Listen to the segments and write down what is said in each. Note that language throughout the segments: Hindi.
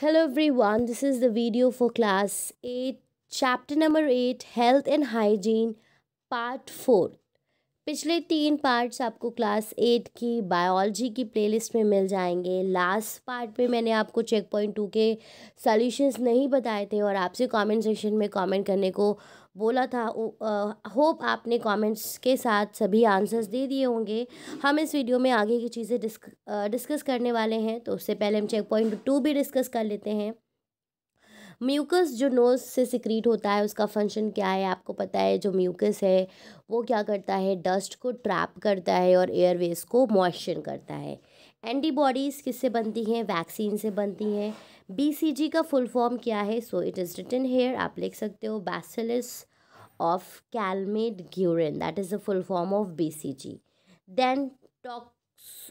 Hello everyone this is the video for class eight chapter number eight health and hygiene part four पिछले तीन पार्ट्स आपको क्लास एट की बायोलॉजी की प्ले लिस्ट में मिल जाएंगे लास्ट पार्ट में मैंने आपको चेक पॉइंट टू के सॉल्यूशंस नहीं बताए थे और आपसे कॉमेंट सेक्शन में कॉमेंट करने को बोला था होप आपने कमेंट्स के साथ सभी आंसर्स दे दिए होंगे हम इस वीडियो में आगे की चीज़ें डिस्क डिस्कस करने वाले हैं तो उससे पहले हम चेक पॉइंट टू भी डिस्कस कर लेते हैं म्यूकस जो नोज़ से सिक्रीट होता है उसका फंक्शन क्या है आपको पता है जो म्यूकस है वो क्या करता है डस्ट को ट्रैप करता है और एयरवेज को मॉइस्चर करता है एंटीबॉडीज़ किससे बनती हैं वैक्सीन से बनती हैं बीसीजी का फुल फॉर्म क्या है so it is written here आप लिख सकते हो bacillus of calmate gurin, that is the full form of BCG. Then tox,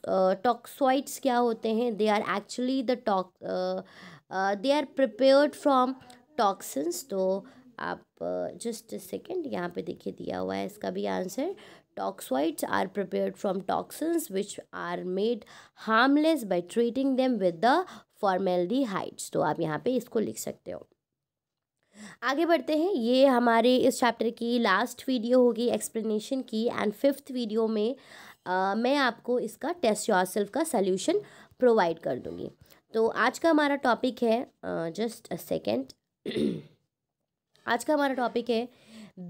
uh, toxoids kya hote hain They are actually the tox, uh, uh, they are prepared from toxins. तो आप just a second यहाँ पे देखिए दिया हुआ है इसका भी answer Toxoids are prepared from toxins which are made harmless by treating them with the formaldehydes. तो आप यहाँ पे इसको लिख सकते हो आगे बढ़ते हैं ये हमारे इस चैप्टर की लास्ट वीडियो होगी एक्सप्लेनेशन की एंड फिफ्थ वीडियो में आ, मैं आपको इसका टेस्ट योर सेल्फ का सोल्यूशन प्रोवाइड कर दूँगी तो आज का हमारा टॉपिक है जस्ट अ सेकेंड आज का हमारा टॉपिक है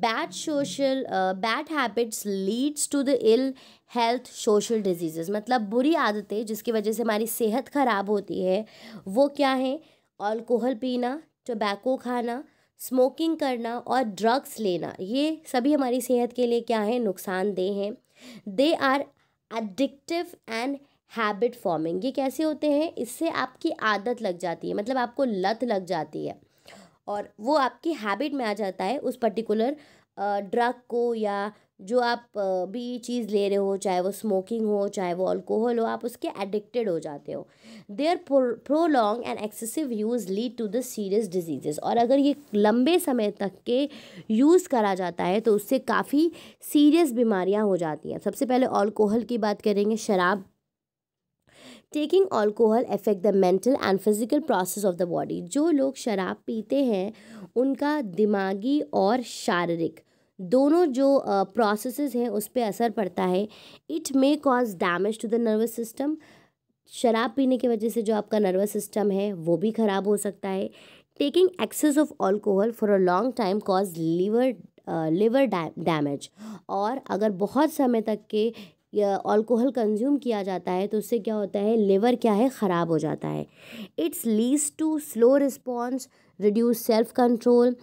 bad social bad habits leads to the ill health social disease मतलब बुरी आदतें जिसकी वजह से हमारी सेहत ख़राब होती है वो क्या है अल्कोहल पीना टोबैको खाना स्मोकिंग करना और ड्रग्स लेना ये सभी हमारी सेहत के लिए क्या है नुकसानदेह हैं they are addictive and habit forming ये कैसे होते हैं इससे आपकी आदत लग जाती है मतलब आपको लत लग जाती है और वो आपकी हैबिट में आ जाता है उस पर्टिकुलर ड्रग को या जो आप भी चीज़ ले रहे हो चाहे वो स्मोकिंग हो चाहे वो अल्कोहल हो आप उसके एडिक्टेड हो जाते हो their long and excessive use lead to the serious disease और अगर ये लंबे समय तक के यूज़ करा जाता है तो उससे काफ़ी सीरियस बीमारियां हो जाती हैं सबसे पहले अल्कोहल की बात करेंगे शराब taking alcohol effect the mental and physical process of the body जो लोग शराब पीते हैं उनका दिमागी और शारीरिक दोनों जो uh, हैं उस पर असर पड़ता है it may cause damage to the nervous system शराब पीने की वजह से जो आपका नर्वस सिस्टम है वो भी ख़राब हो सकता है taking excess of alcohol for a long time cause liver liver damage और अगर बहुत समय तक के अल्कोहल कंज्यूम किया जाता है तो उससे क्या होता है लिवर क्या है ख़राब हो जाता है it's leads to slow response reduce self control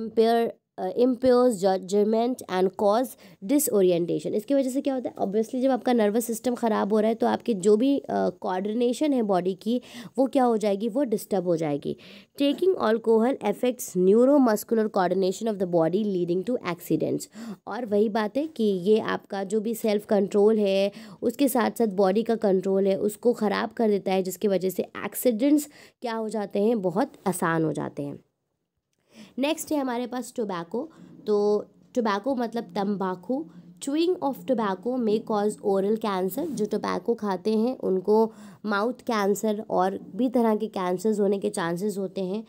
impair impairs judgment and cause disorientation इसकी वजह से क्या होता है ऑब्वियसली जब आपका नर्वस सिस्टम ख़राब हो रहा है तो आपकी जो भी कोऑर्डिनेशन uh, है बॉडी की वो क्या हो जाएगी वो डिस्टर्ब हो जाएगी taking alcohol effects neuromuscular coordination of the body leading to accidents और वही बात है कि ये आपका जो भी सेल्फ कंट्रोल है उसके साथ साथ बॉडी का कंट्रोल है उसको ख़राब कर देता है जिसकी वजह से एक्सीडेंट्स क्या हो जाते हैं बहुत आसान हो जाते हैं नेक्स्ट है हमारे पास टोबैको तो टोबैको मतलब तम्बाकू chewing of tobacco may cause oral cancer जो टोबैको खाते हैं उनको माउथ कैंसर और भी तरह के कैंसर्स होने के चांसेस होते हैं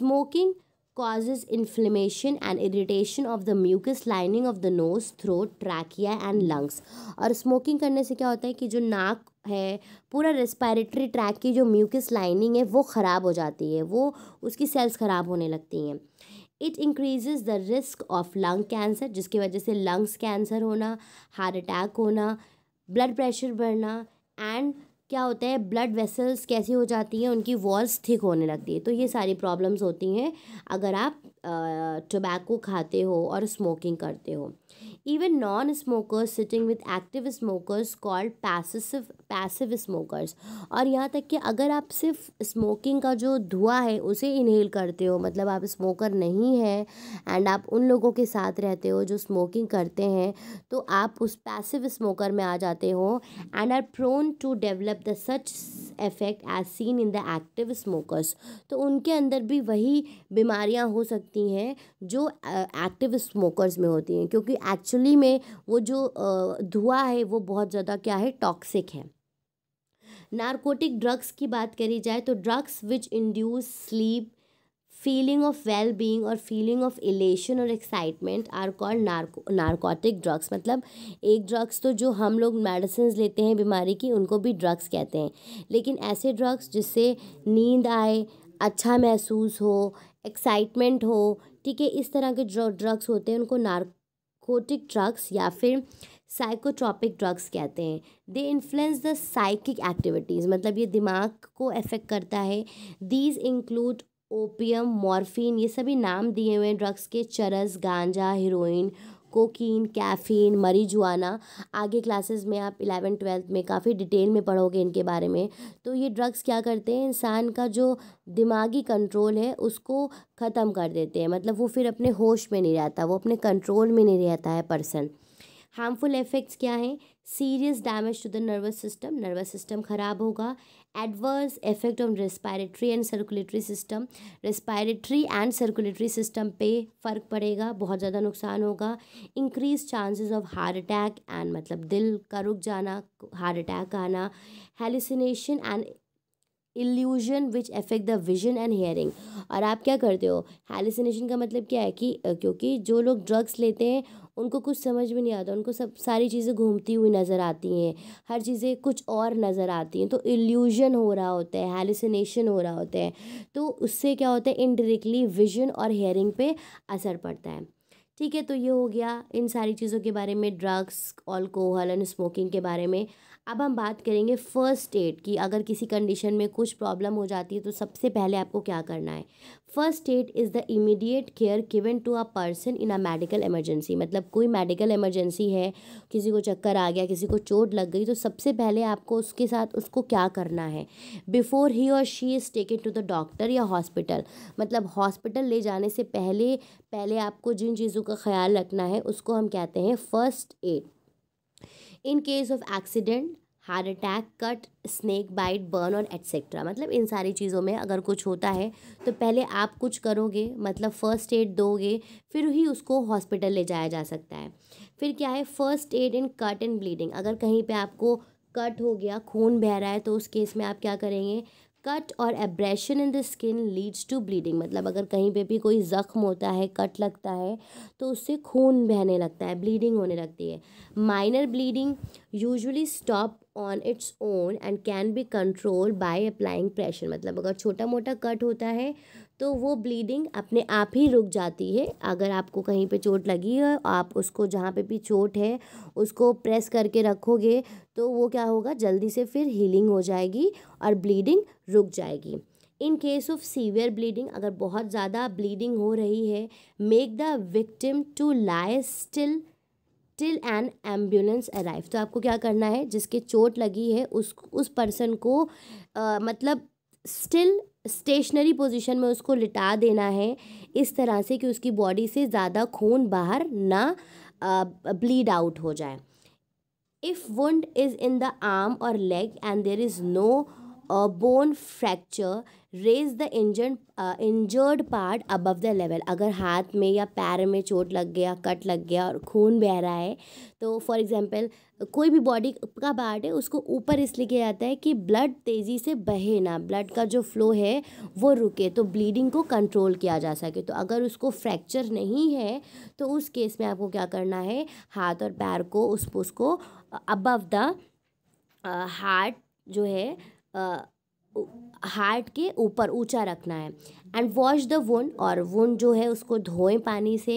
smoking causes inflammation and irritation of the mucus lining of the nose, throat, trachea and lungs. और स्मोकिंग करने से क्या होता है कि जो नाक है पूरा रेस्पायरेटरी ट्रैक की जो म्यूकस लाइनिंग है वो ख़राब हो जाती है वो उसकी सेल्स ख़राब होने लगती हैं it increase the risk of lung cancer जिसकी वजह से लंग्स कैंसर होना हार्ट अटैक होना ब्लड प्रेशर बढ़ना एंड क्या होता है ब्लड वेसल्स कैसी हो जाती हैं उनकी वॉल्स थिक होने लगती है तो ये सारी प्रॉब्लम्स होती हैं अगर आप टोबैको खाते हो और स्मोकिंग करते हो Even non smokers sitting with active smokers called passive passive smokers. और यहाँ तक कि अगर आप सिर्फ स्मोकिंग का जो धुआं है उसे इनहेल करते हो मतलब आप स्मोकर नहीं हैं एंड आप उन लोगों के साथ रहते हो जो स्मोकिंग करते हैं तो आप उस पैसिव स्मोकर में आ जाते हो and are prone to develop the such effect as seen in the active smokers तो उनके अंदर भी वही बीमारियां हो सकती हैं जो एक्टिव स्मोकर्स में होती हैं क्योंकि एक्चुअली में वो जो धुआं है वो बहुत ज़्यादा क्या है टॉक्सिक है नारकोटिक ड्रग्स की बात करी जाए तो drugs which induce sleep feeling of well being और फीलिंग ऑफ इलेशन और excitement are called narco narcotic drugs मतलब एक ड्रग्स तो जो हम लोग मेडिसिन लेते हैं बीमारी की उनको भी ड्रग्स कहते हैं लेकिन ऐसे ड्रग्स जिससे नींद आए अच्छा महसूस हो एक्साइटमेंट हो ठीक है इस तरह के जो ड्रग्स होते हैं उनको नार्कोटिक ड्रग्स या फिर साइकोट्रॉपिक ड्रग्स कहते हैं they influence the psychic activities मतलब ये दिमाग को अफेक्ट करता है दीज इंक्लूड ओपियम मॉर्फिन ये सभी नाम दिए हुए हैं ड्रग्स के चरस गांजा हीरोइन कोकीन कैफीन मरीजुआना आगे क्लासेस में आप इलेवन ट्वेल्थ में काफ़ी डिटेल में पढ़ोगे इनके बारे में तो ये ड्रग्स क्या करते हैं इंसान का जो दिमागी कंट्रोल है उसको ख़त्म कर देते हैं मतलब वो फिर अपने होश में नहीं रहता वो अपने कंट्रोल में नहीं रहता है पर्सन हार्मफुल इफ़ेक्ट्स क्या हैं serious damage to the nervous system nervous system ख़राब होगा adverse effect on respiratory and circulatory system respiratory and circulatory system पे फ़र्क पड़ेगा बहुत ज़्यादा नुकसान होगा increase chances of heart attack and मतलब दिल का रुक जाना heart attack आना hallucination and illusion which effect the vision and hearing और आप क्या करते हो हेलिसिनेशन का मतलब क्या है कि क्योंकि जो लोग ड्रग्स लेते हैं उनको कुछ समझ में नहीं आता उनको सब सारी चीज़ें घूमती हुई नज़र आती हैं हर चीज़ें कुछ और नज़र आती हैं तो इल्यूजन हो रहा होता है हेलिसिनेशन हो रहा होता है तो उससे क्या होता है इनडायरेक्टली विजन और हेयरिंग पे असर पड़ता है ठीक है तो ये हो गया इन सारी चीज़ों के बारे में ड्रग्स अल्कोहल एंड स्मोकिंग के बारे में अब हम बात करेंगे फ़र्स्ट एड की अगर किसी कंडीशन में कुछ प्रॉब्लम हो जाती है तो सबसे पहले आपको क्या करना है first aid is the immediate care given to a person in a medical emergency मतलब कोई मेडिकल इमरजेंसी है किसी को चक्कर आ गया किसी को चोट लग गई तो सबसे पहले आपको उसके साथ उसको क्या करना है बिफोर ही और she is taken to the doctor या हॉस्पिटल मतलब हॉस्पिटल ले जाने से पहले पहले आपको जिन चीज़ों का ख्याल रखना है उसको हम कहते हैं first aid in case of accident heart attack cut snake bite burn और एट्सेट्रा मतलब इन सारी चीज़ों में अगर कुछ होता है तो पहले आप कुछ करोगे मतलब फ़र्स्ट एड दोगे फिर ही उसको हॉस्पिटल ले जाया जा सकता है फिर क्या है first aid in cut and bleeding अगर कहीं पे आपको कट हो गया खून बह रहा है तो उस केस में आप क्या करेंगे कट और abrasion in the skin leads to bleeding मतलब अगर कहीं पे भी कोई ज़ख्म होता है कट लगता है तो उससे खून बहने लगता है ब्लीडिंग होने लगती है minor bleeding usually stop on its own and can be control by applying pressure मतलब अगर छोटा मोटा कट होता है तो वो ब्लीडिंग अपने आप ही रुक जाती है अगर आपको कहीं पे चोट लगी है आप उसको जहाँ पे भी चोट है उसको प्रेस करके रखोगे तो वो क्या होगा जल्दी से फिर हीलिंग हो जाएगी और ब्लीडिंग रुक जाएगी in case of severe bleeding अगर बहुत ज़्यादा ब्लीडिंग हो रही है make the victim to lie still till an ambulance arrive तो आपको क्या करना है जिसके चोट लगी है उस उस पर्सन को आ, मतलब स्टिल स्टेशनरी पोजीशन में उसको लिटा देना है इस तरह से कि उसकी बॉडी से ज़्यादा खून बाहर ना ब्लीड आउट हो जाए if wound is in the arm और leg and there is no bone fracture raise the injured injured part above the level अगर हाथ में या पैर में चोट लग गया कट लग गया और खून बह रहा है तो फॉर एग्ज़ाम्पल कोई भी बॉडी का पार्ट है उसको ऊपर इसलिए किया जाता है कि ब्लड तेज़ी से बहे ना ब्लड का जो फ्लो है वो रुके तो ब्लीडिंग को कंट्रोल किया जा सके तो अगर उसको फ्रैक्चर नहीं है तो उस केस में आपको क्या करना है हाथ और पैर को उस उसको अबव द हार्ट जो है हार्ट के ऊपर ऊंचा रखना है एंड वॉश द वन और वन जो है उसको धोएं पानी से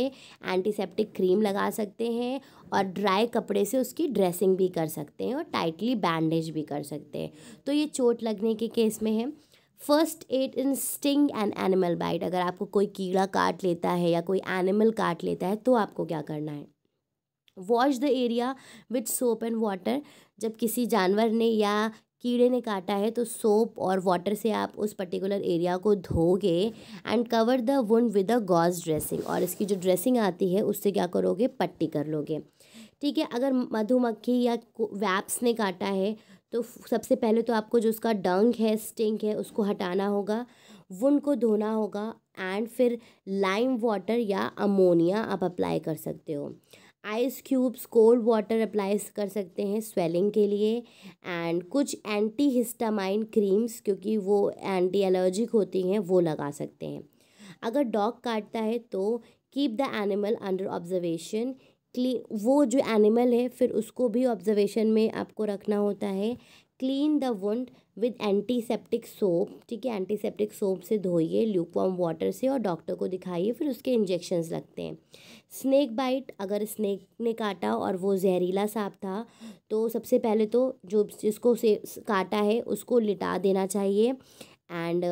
एंटीसेप्टिक क्रीम लगा सकते हैं और ड्राई कपड़े से उसकी ड्रेसिंग भी कर सकते हैं और टाइटली बैंडेज भी कर सकते हैं तो ये चोट लगने के केस में है first aid in sting and animal bite अगर आपको कोई कीड़ा काट लेता है या कोई एनिमल काट लेता है तो आपको क्या करना है wash the area with soap and water जब किसी जानवर ने या कीड़े ने काटा है तो सोप और वाटर से आप उस पर्टिकुलर एरिया को धोगे and cover the wound with a gauze dressing और इसकी जो ड्रेसिंग आती है उससे क्या करोगे पट्टी कर लोगे ठीक है अगर मधुमक्खी या वैप्स ने काटा है तो सबसे पहले तो आपको जो उसका डंग है स्टिंग है उसको हटाना होगा वुंड को धोना होगा एंड फिर लाइम वाटर या अमोनिया आप अप्लाई कर सकते हो ice cubes cold water applies कर सकते हैं स्वेलिंग के लिए एंड कुछ एंटी हिस्टामाइन क्रीम्स क्योंकि वो एंटी एलर्जिक होती हैं वो लगा सकते हैं अगर डॉग काटता है तो keep the animal under observation क्ली वो जो एनिमल है फिर उसको भी ऑब्जर्वेशन में आपको रखना होता है clean the wound with antiseptic soap ठीक है एंटीसेप्टिक सोप से धोइए ल्यूकॉम वाटर से और डॉक्टर को दिखाइए फिर उसके इंजेक्शंस लगते हैं स्नैक बाइट अगर स्नैक ने काटा और वो जहरीला सांप था तो सबसे पहले तो जो जिसको से काटा है उसको लिटा देना चाहिए and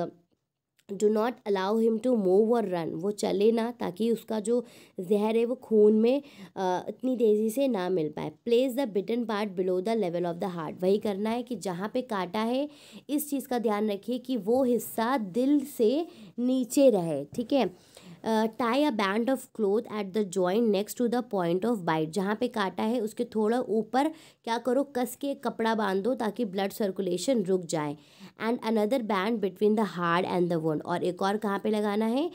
do not allow him to move और रन वो चले ना ताकि उसका जो जहर है वो खून में आ, इतनी तेज़ी से ना मिल पाए place the bitten part below the level of the heart वही करना है कि जहाँ पे काटा है इस चीज़ का ध्यान रखिए कि वो हिस्सा दिल से नीचे रहे ठीक है tie a band of cloth at the joint next to the point of bite जहाँ पे काटा है उसके थोड़ा ऊपर क्या करो कस के एक कपड़ा बांध दो ताकि ब्लड सर्कुलेशन रुक जाए and another band between the heart and the wound और एक और कहाँ पे लगाना है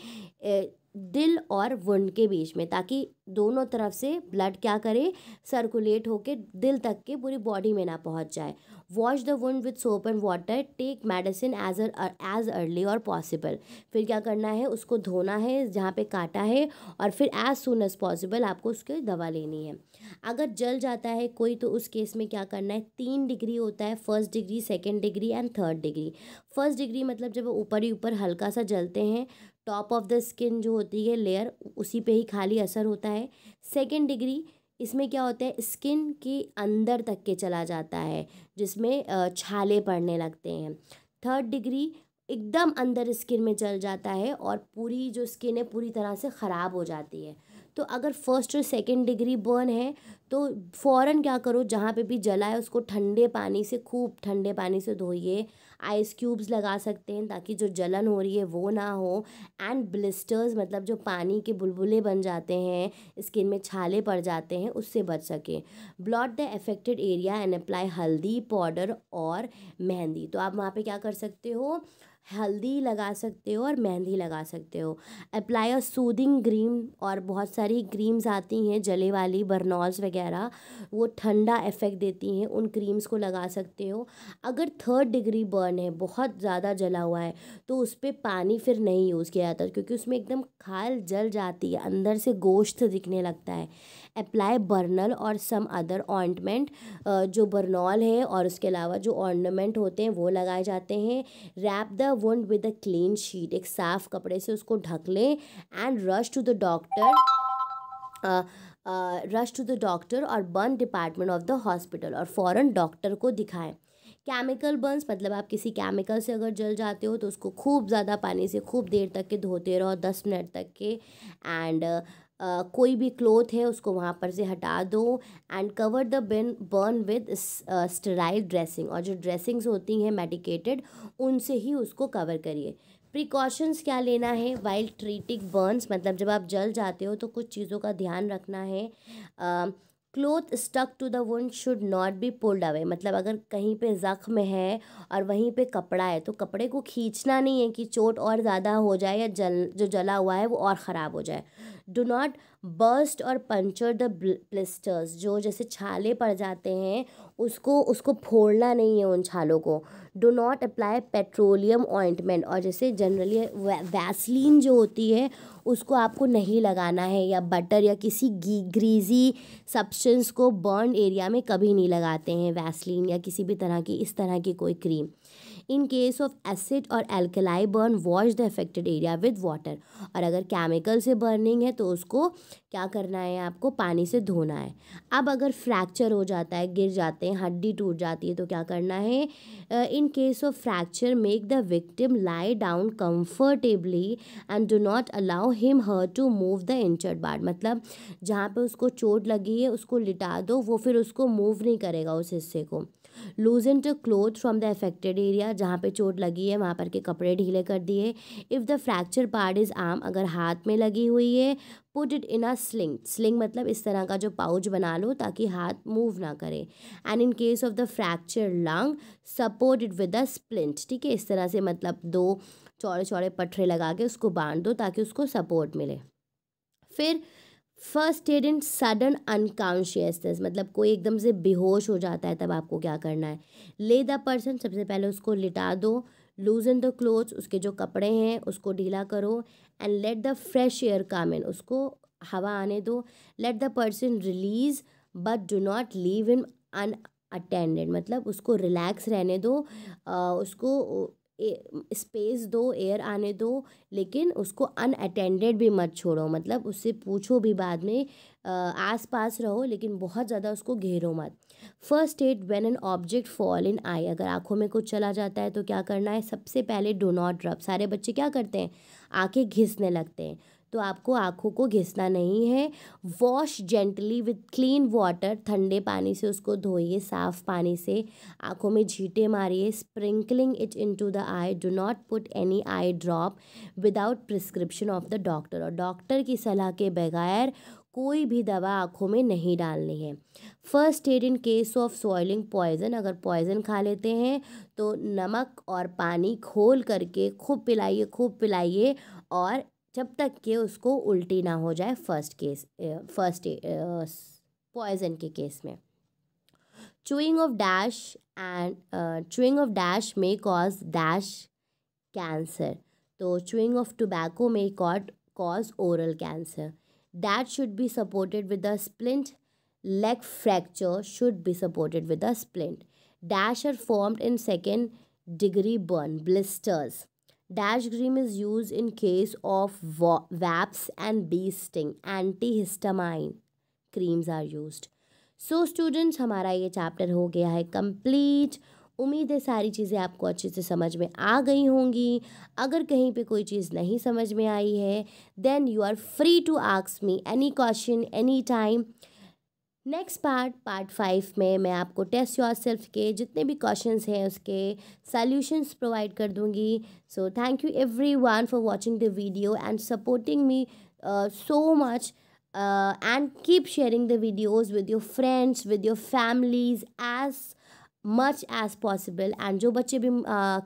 दिल और वुंड के बीच में ताकि दोनों तरफ से ब्लड क्या करे सर्कुलेट होके दिल तक के पूरी बॉडी में ना पहुंच जाए wash the wound with soap and water take medicine as as early और पॉसिबल फिर क्या करना है उसको धोना है जहाँ पे काटा है और फिर एज सुन एज पॉसिबल आपको उसकी दवा लेनी है अगर जल जाता है कोई तो उस केस में क्या करना है तीन डिग्री होता है first degree second degree and third degree first degree मतलब जब ऊपर ही ऊपर हल्का सा जलते हैं टॉप ऑफ द स्किन जो होती है लेयर उसी पे ही खाली असर होता है सेकेंड डिग्री इसमें क्या होता है स्किन के अंदर तक के चला जाता है जिसमें छाले पड़ने लगते हैं थर्ड डिग्री एकदम अंदर स्किन में चल जाता है और पूरी जो स्किन है पूरी तरह से ख़राब हो जाती है तो अगर फर्स्ट और सेकेंड डिग्री बर्न है तो फ़ौरन क्या करो जहाँ पे भी जला है उसको ठंडे पानी से खूब ठंडे पानी से धोइए आइस क्यूब्स लगा सकते हैं ताकि जो जलन हो रही है वो ना हो एंड ब्लिस्टर्स मतलब जो पानी के बुलबुले बन जाते हैं स्किन में छाले पड़ जाते हैं उससे बच सकें blot the affected area and apply haldi powder और मेहंदी तो आप वहाँ पे क्या कर सकते हो हल्दी लगा सकते हो और मेहंदी लगा सकते हो अप्लाई अ सूदिंग ग्रीम और बहुत सारी क्रीम्स आती हैं जले वाली बर्नॉल्स वगैरह वो ठंडा इफ़ेक्ट देती हैं उन क्रीम्स को लगा सकते हो अगर थर्ड डिग्री बर्न है बहुत ज़्यादा जला हुआ है तो उस पर पानी फिर नहीं यूज़ किया जाता क्योंकि उसमें एकदम खाल जल जाती है अंदर से गोश्त दिखने लगता है अप्लाई बर्नल और सम अदर ऑइंटमेंट जो बर्नॉल है और उसके अलावा जो ऑर्नमेंट होते हैं वो लगाए जाते हैं wrap the wound with a clean sheet एक साफ कपड़े से उसको ढक लें and rush to the doctor rush to the doctor और burn department of the hospital और फॉरन डॉक्टर को दिखाएं केमिकल बर्न्स मतलब आप किसी केमिकल से अगर जल जाते हो तो उसको खूब ज़्यादा पानी से खूब देर तक के धोते रहो दस मिनट तक के एंड कोई भी क्लोथ है उसको वहाँ पर से हटा दो एंड कवर द बिन बर्न विद स्टराइल ड्रेसिंग और जो ड्रेसिंग्स होती हैं मेडिकेटेड उनसे ही उसको कवर करिए प्रिकॉशंस क्या लेना है वाइल्ड ट्रीटिंग बर्न्स मतलब जब आप जल जाते हो तो कुछ चीज़ों का ध्यान रखना है cloth stuck to the wound should not be pulled away मतलब अगर कहीं पे ज़ख्म है और वहीं पे कपड़ा है तो कपड़े को खींचना नहीं है कि चोट और ज़्यादा हो जाए या जल जो जला हुआ है वो और ख़राब हो जाए डू नॉट बर्स्ट और पंचर द प्लिस्टर्स जो जैसे छाले पड़ जाते हैं उसको उसको फोड़ना नहीं है उन छालों को do not apply petroleum ointment और जैसे जनरली वैसलीन जो होती है उसको आपको नहीं लगाना है या बटर या किसी ग्रीजी सब्सटेंस को बर्न एरिया में कभी नहीं लगाते हैं वैसलीन या किसी भी तरह की इस तरह की कोई cream in case of acid और alkali burn wash the affected area with water और अगर केमिकल से बर्निंग है तो उसको क्या करना है आपको पानी से धोना है अब अगर फ्रैक्चर हो जाता है गिर जाते हैं हड्डी टूट जाती है तो क्या करना है in case of fracture make the victim lie down comfortably and do not allow him her to move the injured part मतलब जहाँ पे उसको चोट लगी है उसको लिटा दो वो फिर उसको मूव नहीं करेगा उस हिस्से को loosen cloth from the affected area जहाँ पे चोट लगी है वहाँ पर के कपड़े ढीले कर दिए if the fracture part is arm अगर हाथ में लगी हुई है put it in a sling sling मतलब इस तरह का जो पाउच बना लो ताकि हाथ मूव ना करे and in case of the fracture long support it with a splint ठीक है इस तरह से मतलब दो चौड़े चौड़े पटरे लगा के उसको बांध दो ताकि उसको सपोर्ट मिले फिर first aid in sudden unconsciousness मतलब कोई एकदम से बेहोश हो जाता है तब आपको क्या करना है ले द पर्सन सबसे पहले उसको लिटा दो लूज इन द क्लोथ्स उसके जो कपड़े हैं उसको ढीला करो and let the fresh air come in उसको हवा आने दो let the person release but do not leave in unattended मतलब उसको रिलैक्स रहने दो आ, उसको स्पेस दो एयर आने दो लेकिन उसको अनअटेंडेड भी मत छोड़ो मतलब उससे पूछो भी बाद में आस पास रहो लेकिन बहुत ज़्यादा उसको घेरो मत first aid when an object fall in eye अगर आंखों में कुछ चला जाता है तो क्या करना है सबसे पहले डो नॉट रब सारे बच्चे क्या करते हैं आंखें घिसने लगते हैं तो आपको आँखों को घिसना नहीं है wash gently with clean water ठंडे पानी से उसको धोइए साफ़ पानी से आँखों में झीटे मारिए sprinkling it into the eye do not put any eye drop without prescription of the doctor और डॉक्टर की सलाह के बगैर कोई भी दवा आँखों में नहीं डालनी है first aid in case of swallowing poison अगर पॉइजन खा लेते हैं तो नमक और पानी खोल करके खूब पिलाइए खूब पिलाइए और जब तक कि उसको उल्टी ना हो जाए फर्स्ट केस फर्स्ट पॉइजन के केस में chewing of dash and chewing of dash may cause dash cancer तो चूइंग ऑफ टोबैको में कॉट cause oral cancer that should be supported with a splint leg fracture should be supported with a splint dash are formed in second degree burn blisters Dash dash is is used in case of wasps and bee sting. Antihistamine creams are used. So so, students हमारा ये चैप्टर हो गया है कम्प्लीट उम्मीद है सारी चीज़ें आपको अच्छे से समझ में आ गई होंगी अगर कहीं पे कोई चीज़ नहीं समझ में आई है then you are free to ask me any question any time next part part five में मैं आपको टेस्ट योर सेल्फ के जितने भी क्वेश्चंस हैं उसके सॉल्यूशंस प्रोवाइड कर दूंगी so thank you everyone for watching the video and supporting me so much and keep sharing the videos with your friends with your families as much as possible and जो बच्चे भी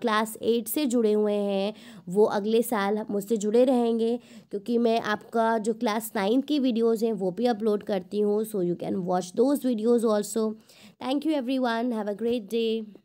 क्लास एट से जुड़े हुए हैं वो अगले साल मुझसे जुड़े रहेंगे क्योंकि मैं आपका जो क्लास नाइन्थ की वीडियोस हैं वो भी अपलोड करती हूँ so you can watch those videos also thank you everyone have a great day